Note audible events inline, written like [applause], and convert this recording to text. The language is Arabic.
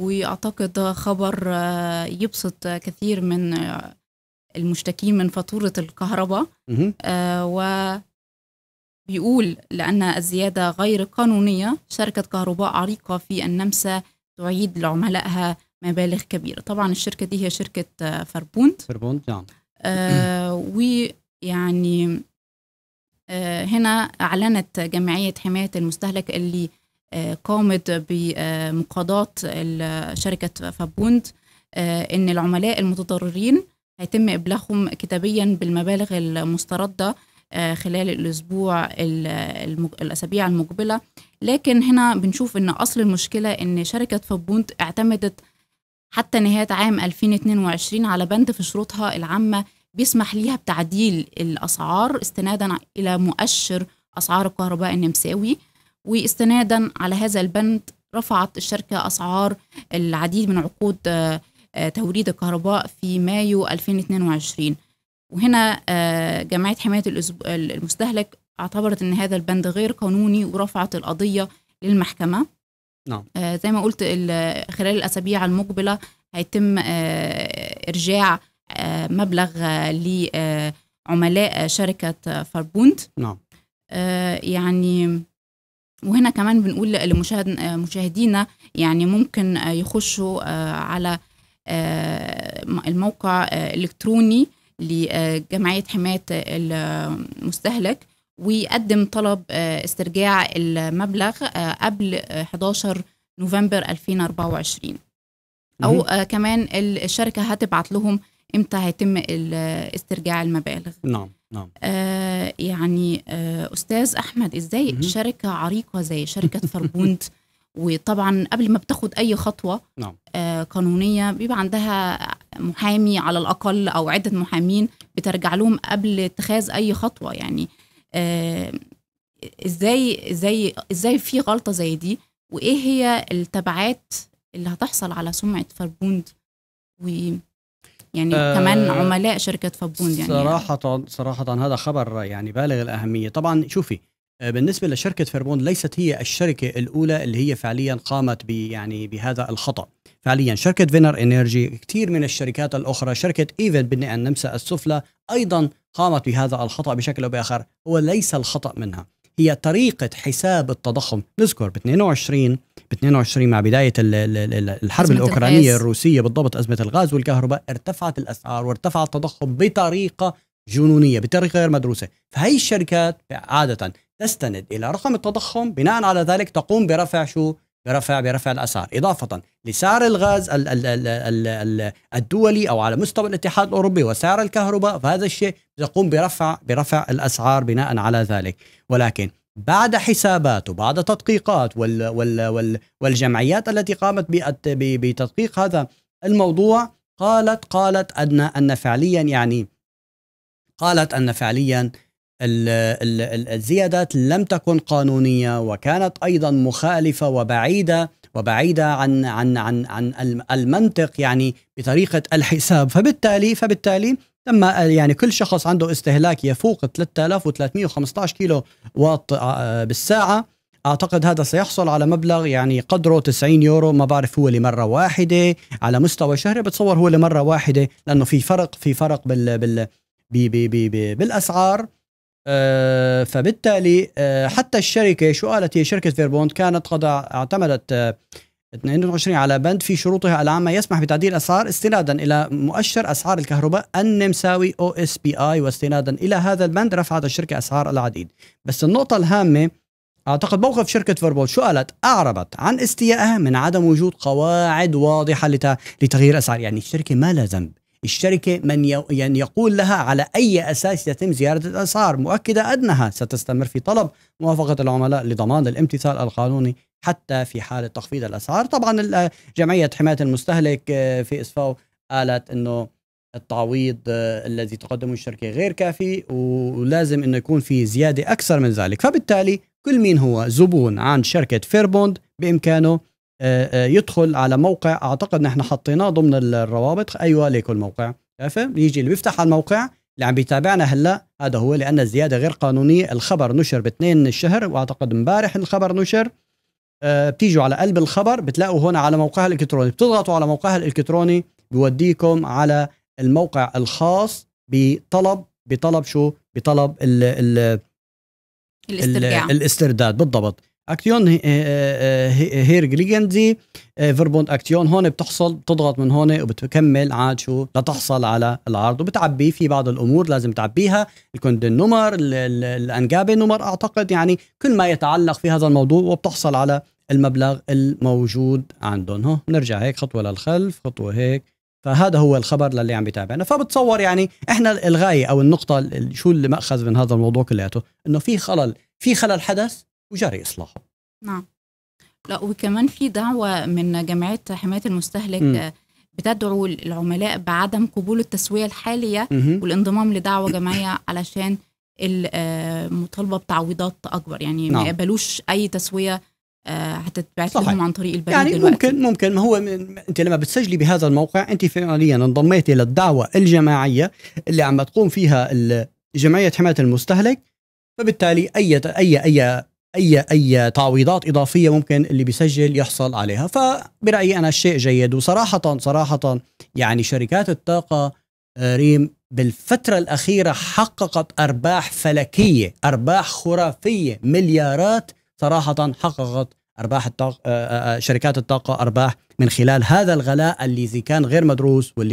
واعتقد خبر آه، يبسط كثير من آه، المشتكين من فاتوره الكهرباء آه، و بيقول لأن الزيادة غير قانونية شركة كهرباء عريقة في النمسا تعيد لعملائها مبالغ كبيرة طبعا الشركة دي هي شركة فربونت فربونت نعم ويعني هنا أعلنت جمعية حماية المستهلك اللي قامت بمقاضاة شركة فابوند آه، إن العملاء المتضررين هيتم إبلاغهم كتابيا بالمبالغ المستردة آه، خلال الأسبوع الأسابيع المقبلة لكن هنا بنشوف إن أصل المشكلة إن شركة فابوند اعتمدت حتى نهاية عام 2022 على بند في شروطها العامة بيسمح ليها بتعديل الأسعار استنادا إلى مؤشر أسعار الكهرباء النمساوي واستنادا على هذا البند رفعت الشركة أسعار العديد من عقود آه، آه، توريد الكهرباء في مايو 2022 وهنا آه، جمعية حماية المستهلك اعتبرت أن هذا البند غير قانوني ورفعت القضية للمحكمة نعم. زي ما قلت خلال الأسابيع المقبلة هيتم إرجاع مبلغ لعملاء شركة فاربونت نعم. يعني وهنا كمان بنقول لمشاهد مشاهدينا يعني ممكن آه، يخشوا آه، على آه، الموقع الإلكتروني لجمعية حماية المستهلك ويقدم طلب استرجاع المبلغ قبل 11 نوفمبر 2024 أو كمان الشركة هتبعت لهم امتى هيتم استرجاع المبالغ نعم نعم يعني آه، استاذ احمد ازاي شركه عريقه زي شركه [laughs] فربوند وطبعا قبل ما بتاخد اي خطوه نعم. آه قانونيه بيبقى عندها محامي على الاقل او عده محامين بترجع لهم قبل اتخاذ اي خطوه يعني آه ازاي ازاي ازاي في غلطه زي دي وايه هي التبعات اللي هتحصل على سمعه فربوند و يعني آه كمان عملاء شركه فبوند يعني صراحه صراحه هذا خبر يعني بالغ الاهميه طبعا شوفي آه، بالنسبه لشركه فيربوند ليست هي الشركه الاولى اللي هي فعليا قامت ب يعني بهذا الخطا فعليا شركه فينر انرجي كثير من الشركات الاخرى شركه ايفن بالنعم النمسا السفلى ايضا قامت بهذا الخطا بشكل او باخر هو ليس الخطا منها هي طريقة حساب التضخم نذكر ب 22 ب 22 مع بداية الحرب الأوكرانية الغاز. الروسية بالضبط أزمة الغاز والكهرباء ارتفعت الأسعار وارتفع التضخم بطريقة جنونية بطريقة غير مدروسة فهي الشركات عادة تستند إلى رقم التضخم بناء على ذلك تقوم برفع شو برفع برفع الاسعار اضافه لسعر الغاز الدولي او على مستوى الاتحاد الاوروبي وسعر الكهرباء فهذا الشيء يقوم برفع برفع الاسعار بناء على ذلك ولكن بعد حسابات وبعد تدقيقات وال وال وال والجمعيات التي قامت بتدقيق هذا الموضوع قالت قالت ان ان فعليا يعني قالت ان فعليا الزيادات لم تكن قانونيه وكانت ايضا مخالفه وبعيده وبعيده عن عن عن عن المنطق يعني بطريقه الحساب فبالتالي فبالتالي تم يعني كل شخص عنده استهلاك يفوق 3315 كيلو واط آه، آه، بالساعه اعتقد هذا سيحصل على مبلغ يعني قدره 90 يورو ما بعرف هو لمره واحده على مستوى شهري بتصور هو لمره واحده لانه في فرق في فرق بال بال بالاسعار آه، فبالتالي آه، حتى الشركه شو قالت هي شركه فيربوند كانت قد اعتمدت 22 آه، على بند في شروطها العامه يسمح بتعديل اسعار استنادا الى مؤشر اسعار الكهرباء النمساوي او اس بي اي واستنادا الى هذا البند رفعت الشركه اسعار العديد بس النقطه الهامه اعتقد موقف شركه فيربوند شو قالت اعربت عن استيائها من عدم وجود قواعد واضحه لتغيير اسعار يعني الشركه ما لها ذنب الشركة من يعني يقول لها على أي أساس يتم زيادة الأسعار مؤكدة أنها ستستمر في طلب موافقة العملاء لضمان الامتثال القانوني حتى في حالة تخفيض الأسعار طبعا جمعية حماية المستهلك آه، في إسفاو قالت أنه التعويض آه، الذي تقدمه الشركة غير كافي ولازم أنه يكون في زيادة أكثر من ذلك فبالتالي كل مين هو زبون عن شركة فيربوند بإمكانه آه، آه، يدخل على موقع اعتقد نحن حطيناه ضمن الروابط ايوه ليكو الموقع شايفه يجي اللي بيفتح على الموقع اللي عم بيتابعنا هلا هذا هو لان الزياده غير قانونيه الخبر نشر باثنين الشهر واعتقد امبارح الخبر نشر آه، بتيجوا على قلب الخبر بتلاقوا هون على موقعها الالكتروني بتضغطوا على موقعها الالكتروني بوديكم على الموقع الخاص بطلب بطلب شو بطلب ال ال الاسترداد بالضبط اكتيون هير جريجنزي آه، فيربوند اكتيون هون بتحصل بتضغط من هون وبتكمل عاد شو لتحصل على العرض وبتعبيه في بعض الامور لازم تعبيها الكوند النمر الانجابي نمر اعتقد يعني كل ما يتعلق في هذا الموضوع وبتحصل على المبلغ الموجود عندهم هون نرجع هيك خطوه للخلف خطوه هيك فهذا هو الخبر للي عم بيتابعنا فبتصور يعني احنا الغايه او النقطه شو اللي ماخذ من هذا الموضوع كلياته انه في خلل في خلل حدث وجاري إصلاحه نعم لا وكمان في دعوة من جمعية حماية المستهلك م. بتدعو العملاء بعدم قبول التسوية الحالية م. والانضمام لدعوة جماعية علشان المطالبة آه، بتعويضات أكبر يعني نعم. ما يقبلوش أي تسوية آه، هتتبعت صحيح. لهم عن طريق البريد يعني دلوقتي. ممكن ممكن ما هو انت لما بتسجلي بهذا الموقع انت فعليا انضميتي للدعوه الجماعيه اللي عم تقوم فيها جمعيه حمايه المستهلك فبالتالي اي اي اي اي اي تعويضات اضافيه ممكن اللي بيسجل يحصل عليها فبرايي انا الشيء جيد وصراحه صراحه يعني شركات الطاقه آه، ريم بالفتره الاخيره حققت ارباح فلكيه ارباح خرافيه مليارات صراحه حققت ارباح الطاقة آه، آه، شركات الطاقه ارباح من خلال هذا الغلاء اللي كان غير مدروس واللي